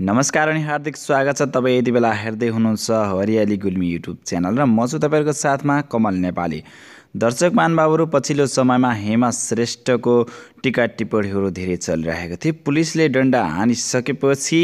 नमस्कार अनि हार्दिक स्वागत छ तपाईँ यति बेला हेर्दै हुनुहुन्छ हरियाली गुल्मी युट्युब च्यानल र म छु तपाईँहरूको साथमा कमल नेपाली दर्शक महानुभावहरू पछिल्लो समयमा हेमा श्रेष्ठको टिका टिप्पणीहरू धेरै चलिरहेको थिए पुलिसले डन्डा हानिसकेपछि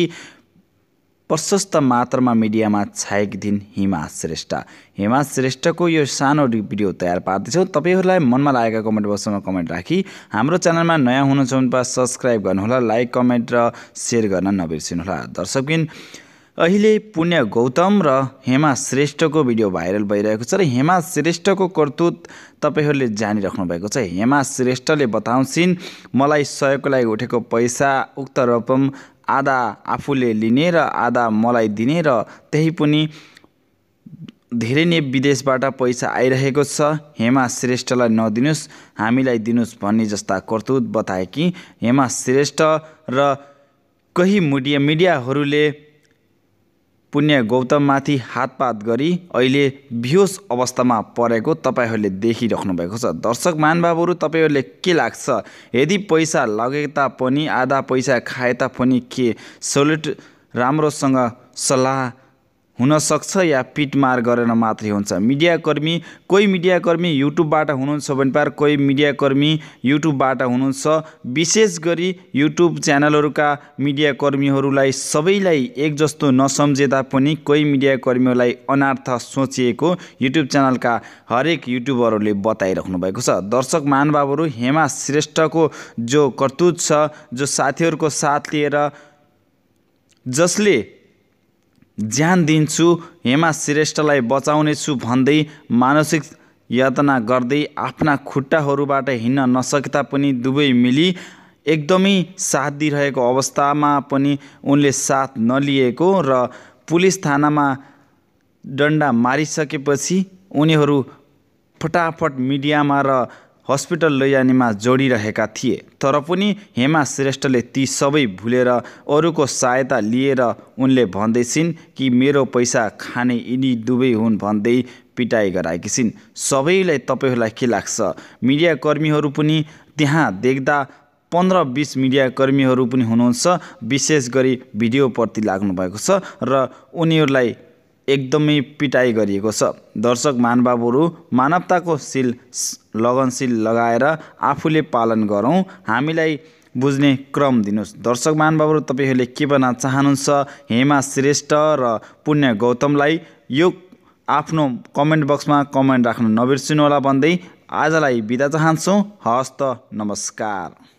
प्रशस्त मात्रामा मिडियामा छाएकी दिन हिमा श्रेष्ठ हिमा श्रेष्ठको यो सानो भिडियो तयार पार्दैछौँ तपाईँहरूलाई मनमा लागेका कमेन्ट बक्समा कमेन्ट राखी हाम्रो च्यानलमा नयाँ हुनुहुन्छ भने सब्सक्राइब गर्नुहोला लाइक कमेन्ट र सेयर गर्न नबिर्सिनुहोला दर्शकबिन अहिले पुण्य गौतम र हेमा श्रेष्ठको भिडियो भाइरल भइरहेको छ र हेमा श्रेष्ठको करतुत तपाईँहरूले जानिराख्नु भएको छ हेमा श्रेष्ठले बताउँछिन् मलाई सहयोगको लागि उठेको पैसा उक्त रकम आधा आफूले लिने र आधा मलाई दिने र त्यही पनि धेरै नै विदेशबाट पैसा आइरहेको छ हेमा श्रेष्ठलाई नदिनुहोस् हामीलाई दिनुहोस् भन्ने जस्ता करतुत बताए कि हेमा श्रेष्ठ र कोही मुडिया मिडियाहरूले पुण्य गौतममाथि हातपात गरी अहिले बिहोस अवस्थामा परेको तपाईँहरूले देखिराख्नु भएको छ दर्शक महानुभावहरू तपाईँहरूले के लाग्छ यदि पैसा लगे तापनि आधा पैसा खाए तापनि के सोलुट राम्रोसँग सल्लाह हुनसक्छ या पिटमार गरेर मात्रै हुन्छ मिडियाकर्मी कोही मिडियाकर्मी युट्युबबाट हुनुहुन्छ भने पार कोही मिडियाकर्मी युट्युबबाट हुनुहुन्छ विशेष गरी युट्युब च्यानलहरूका मिडियाकर्मीहरूलाई सबैलाई एक जस्तो नसम्झे तापनि कोही मिडियाकर्मीहरूलाई अनार्थ सोचिएको युट्युब च्यानलका हरेक युट्युबरहरूले बताइराख्नु भएको छ दर्शक महानुभावहरू हेमा श्रेष्ठको जो कर्तुत छ जो साथीहरूको साथ लिएर जसले ज्यान दिन्छु हेमा श्रेष्ठलाई बचाउनेछु भन्दै मानसिक यातना गर्दै आफ्ना खुट्टाहरूबाट हिँड्न नसके पनि दुवै मिली एकदमै साथ दिइरहेको अवस्थामा पनि उनले साथ नलिएको र पुलिस थानामा डन्डा मारिसकेपछि उनीहरू फटाफट मिडियामा र हस्पिटल लैजानेमा जोडिरहेका थिए तर पनि हेमा श्रेष्ठले ती सबै भुलेर अरूको सहायता लिएर उनले भन्दैछिन् कि मेरो पैसा खाने यिनी दुवै हुन् भन्दै पिटाइ गराएकी छिन् सबैलाई तपाईँहरूलाई के लाग्छ मिडियाकर्मीहरू पनि त्यहाँ देख्दा पन्ध्र बिस मिडियाकर्मीहरू पनि हुनुहुन्छ विशेष गरी भिडियोप्रति लाग्नुभएको छ र उनीहरूलाई एकदमै पिटाइ गरिएको छ दर्शक महानुभावहरू मानवताको शिल लगनशील लगाएर आफूले पालन गरौँ हामीलाई बुझ्ने क्रम दिनुहोस् दर्शक महानुभावहरू तपाईँहरूले के भन्न चाहनुहुन्छ हेमा श्रेष्ठ र पुण्य गौतमलाई यो आफ्नो कमेन्ट बक्समा कमेन्ट राख्न नबिर्सिनुहोला भन्दै आजलाई बिदा चाहन्छौँ हस्त नमस्कार